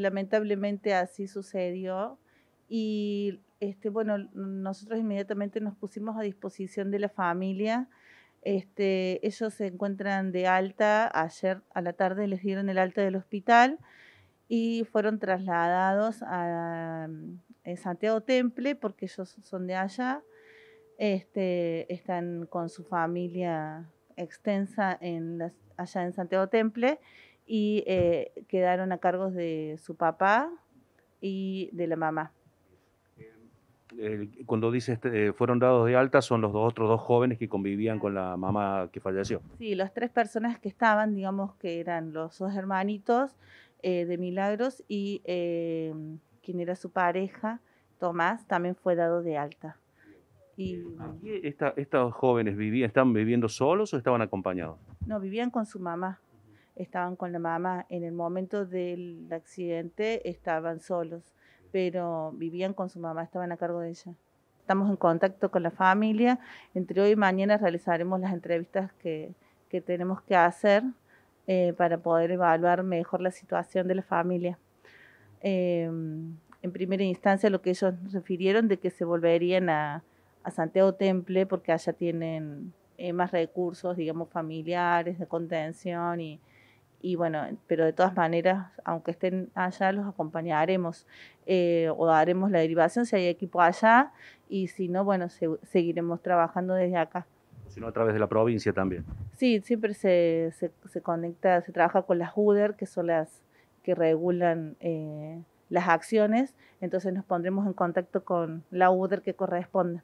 Lamentablemente así sucedió y este, bueno, nosotros inmediatamente nos pusimos a disposición de la familia. Este, ellos se encuentran de alta, ayer a la tarde les dieron el alta del hospital y fueron trasladados a, mm, eh, Santiago Temple porque ellos son de allá. Este, están con su familia extensa allá en Santiago Temple y eh, quedaron a cargos de su papá y de la mamá. Eh, cuando dices este, eh, fueron dados de alta, son los dos, otros dos jóvenes que convivían con la mamá que falleció. Sí, las tres personas que estaban, digamos que eran los dos hermanitos de Milagros y quien era su pareja, Tomás, también fue dado de alta. Y, ¿Estos jóvenes vivían, estaban viviendo solos o estaban acompañados? No, vivían con su mamá estaban con la mamá. En el momento del accidente estaban solos, pero vivían con su mamá, estaban a cargo de ella. Estamos en contacto con la familia. Entre hoy y mañana realizaremos las entrevistas que, tenemos que hacer eh, para poder evaluar mejor la situación de la familia. Em, en primera instancia, lo que ellos refirieron de que se volverían a, a Santiago Temple porque allá tienen eh, más recursos, digamos, familiares, de contención y, y bueno, pero de todas maneras, aunque estén allá, los acompañaremos eh, o daremos la derivación si hay equipo allá y si no, bueno, seguiremos trabajando desde acá. Sino a través de la provincia también. Sí, siempre se, se, se conecta, se trabaja con las UDER, que son las que regulan eh, las acciones, entonces nos pondremos en contacto con la UDER que corresponde.